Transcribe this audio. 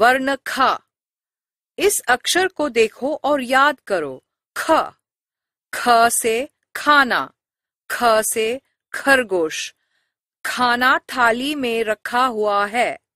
वर्ण ख इस अक्षर को देखो और याद करो ख ख से खाना ख से खरगोश खाना थाली में रखा हुआ है